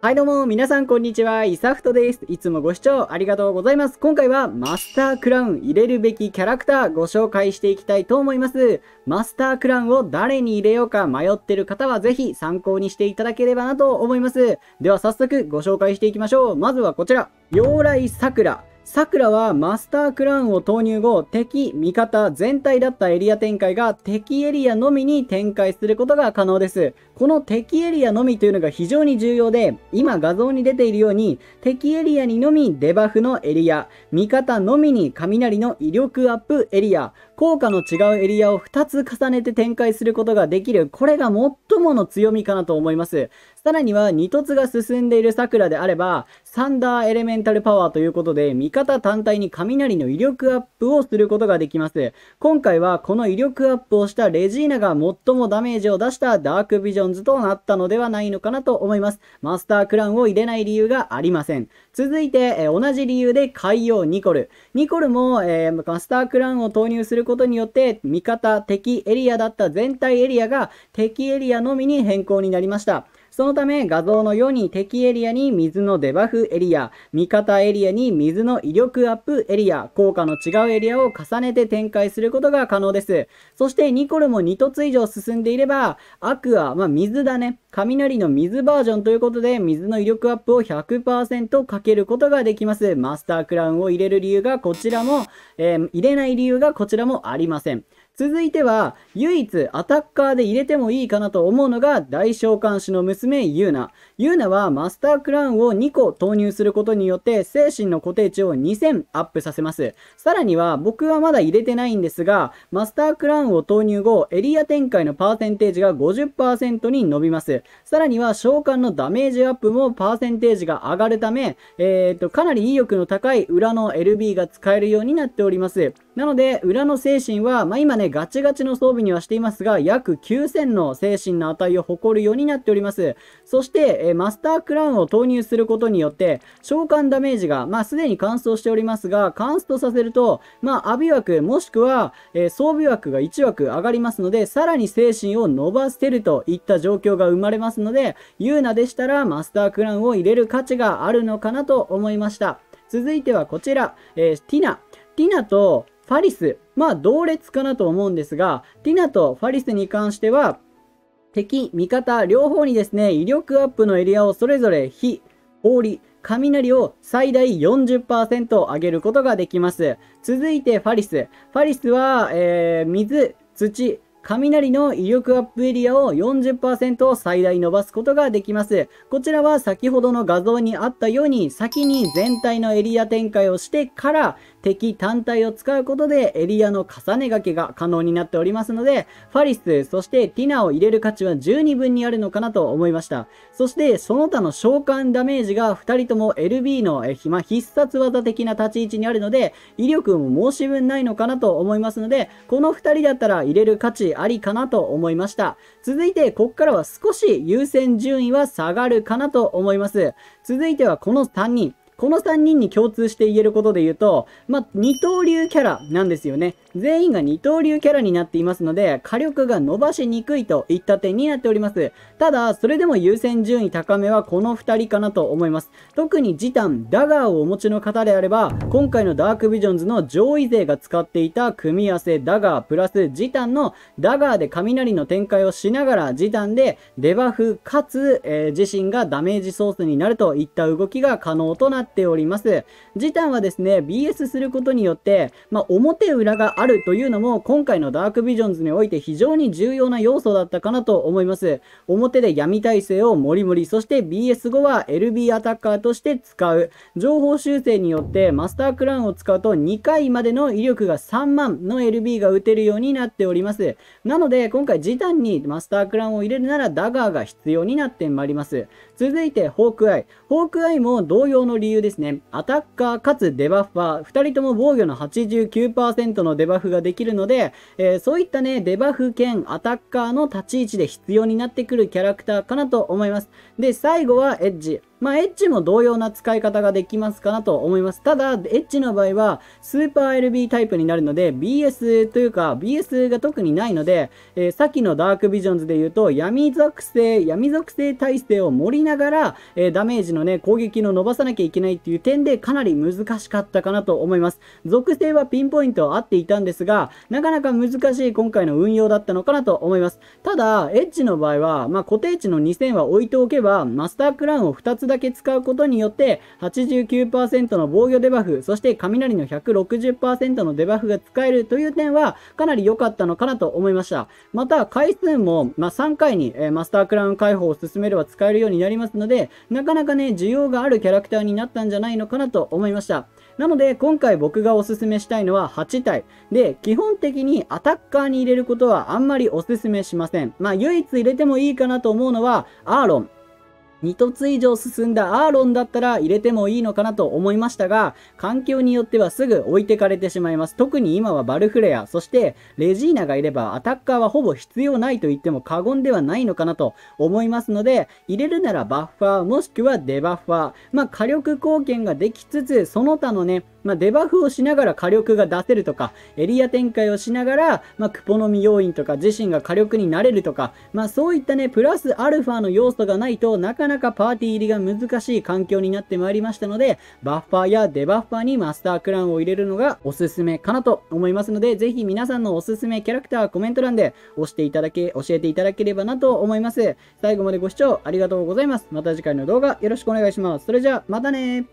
はいどうも、皆さんこんにちは、イサフトです。いつもご視聴ありがとうございます。今回はマスタークラウン入れるべきキャラクターご紹介していきたいと思います。マスタークラウンを誰に入れようか迷ってる方はぜひ参考にしていただければなと思います。では早速ご紹介していきましょう。まずはこちら、妖来桜。桜はマスタークラウンを投入後、敵、味方、全体だったエリア展開が敵エリアのみに展開することが可能です。この敵エリアのみというのが非常に重要で、今画像に出ているように、敵エリアにのみデバフのエリア、味方のみに雷の威力アップエリア、効果の違うエリアを2つ重ねて展開することができる、これが最もの強みかなと思います。さらには2凸が進んでいる桜であれば、サンダーエレメンタルパワーということで、味方単体に雷の威力アップをすることができます。今回はこの威力アップをしたレジーナが最もダメージを出したダークビジョンズとなったのではないのかなと思います。マスタークラウンを入れない理由がありません。続いて、え同じ理由で海洋ニコル。ニコルも、えー、マスタークラウンを投入することによって、味方、敵エリアだった全体エリアが敵エリアのみに変更になりました。そのため画像のように敵エリアに水のデバフエリア、味方エリアに水の威力アップエリア、効果の違うエリアを重ねて展開することが可能です。そしてニコルも2凸以上進んでいれば、アクア、まあ、水だね。雷の水バージョンということで、水の威力アップを100%かけることができます。マスタークラウンを入れる理由がこちらも、えー、入れない理由がこちらもありません。続いては、唯一アタッカーで入れてもいいかなと思うのが、大召喚士の娘、ユーナ。ユーナはマスタークラウンを2個投入することによって、精神の固定値を2000アップさせます。さらには、僕はまだ入れてないんですが、マスタークラウンを投入後、エリア展開のパーセンテージが50%に伸びます。さらには、召喚のダメージアップもパーセンテージが上がるため、えー、っと、かなり威力の高い裏の LB が使えるようになっております。なので、裏の精神は、まあ、今ね、ガチガチの装備にはしていますが、約9000の精神の値を誇るようになっております。そして、えマスタークラウンを投入することによって、召喚ダメージが、まあ、すでに乾燥しておりますが、乾燥させると、まあ、アビ枠、もしくは、え装備枠が1枠上がりますので、さらに精神を伸ばせるといった状況が生まれますので、ユーナでしたら、マスタークラウンを入れる価値があるのかなと思いました。続いてはこちら、えー、ティナ。ティナと、ファリス、まあ同列かなと思うんですが、ティナとファリスに関しては、敵、味方、両方にですね、威力アップのエリアをそれぞれ火、氷、雷を最大40%上げることができます。続いてファリス。ファリスは、えー、水、土、雷の威力アップエリアを40%最大伸ばすことができます。こちらは先ほどの画像にあったように先に全体のエリア展開をしてから敵単体を使うことでエリアの重ね掛けが可能になっておりますので、ファリス、そしてティナを入れる価値は十二分にあるのかなと思いました。そしてその他の召喚ダメージが2人とも LB のえ、ま、必殺技的な立ち位置にあるので、威力も申し分ないのかなと思いますので、この2人だったら入れる価値ありかなと思いました。続いて、こっからは少し優先順位は下がるかなと思います。続いてはこの3人。この3人に共通して言えることで言うと、まあ、二刀流キャラなんですよね。全員が二刀流キャラになっていますので、火力が伸ばしにくいといった点になっております。ただ、それでも優先順位高めはこの2人かなと思います。特に時短、ダガーをお持ちの方であれば、今回のダークビジョンズの上位勢が使っていた組み合わせダガープラス時短のダガーで雷の展開をしながら時短でデバフかつ、えー、自身がダメージソースになるといった動きが可能となってっております。時短はですね、BS することによって、まあ、表裏があるというのも、今回のダークビジョンズにおいて非常に重要な要素だったかなと思います。表で闇耐性をモリモリ、そして BS 後は LB アタッカーとして使う。情報修正によって、マスタークラウンを使うと2回までの威力が3万の LB が打てるようになっております。なので、今回時短にマスタークラウンを入れるなら、ダガーが必要になってまいります。続いて、ホークアイ。ホークアイも同様の理由ですね。アタッカーかつデバッファー。2人とも防御の89%のデバフができるので、えー、そういったね、デバフ兼アタッカーの立ち位置で必要になってくるキャラクターかなと思います。で、最後はエッジ。まあ、エッジも同様な使い方ができますかなと思います。ただ、エッジの場合は、スーパー LB タイプになるので、BS というか、BS が特にないので、えー、さっきのダークビジョンズで言うと、闇属性、闇属性耐性を盛りながら、えー、ダメージのね、攻撃の伸ばさなきゃいけないっていう点で、かなり難しかったかなと思います。属性はピンポイント合っていたんですが、なかなか難しい今回の運用だったのかなと思います。ただ、エッジの場合は、まあ、固定値の2000は置いておけば、マスタークラウンを2つだけ使うことによって89%の防御デバフ、そして雷の160%のデバフが使えるという点はかなり良かったのかなと思いました。また回数も、まあ、3回に、えマスタークラウン解放を進めれば使えるようになりますので、なかなかね、需要があるキャラクターになったんじゃないのかなと思いました。なので、今回僕がおすすめしたいのは8体。で、基本的にアタッカーに入れることはあんまりおすすめしません。まあ、唯一入れてもいいかなと思うのは、アーロン。2凸以上進んだアーロンだったら入れてもいいのかなと思いましたが、環境によってはすぐ置いてかれてしまいます。特に今はバルフレア、そしてレジーナがいればアタッカーはほぼ必要ないと言っても過言ではないのかなと思いますので、入れるならバッファーもしくはデバッファー、まあ火力貢献ができつつ、その他のね、まあ、デバフをしながら火力が出せるとか、エリア展開をしながら、まあ、クポのみ要因とか、自身が火力になれるとか、まあ、そういったね、プラスアルファの要素がないとなかなかパーティー入りが難しい環境になってまいりましたので、バッファーやデバッファーにマスタークランを入れるのがおすすめかなと思いますので、ぜひ皆さんのおすすめキャラクターコメント欄で押していただけ、教えていただければなと思います。最後までご視聴ありがとうございます。また次回の動画よろしくお願いします。それじゃあ、またね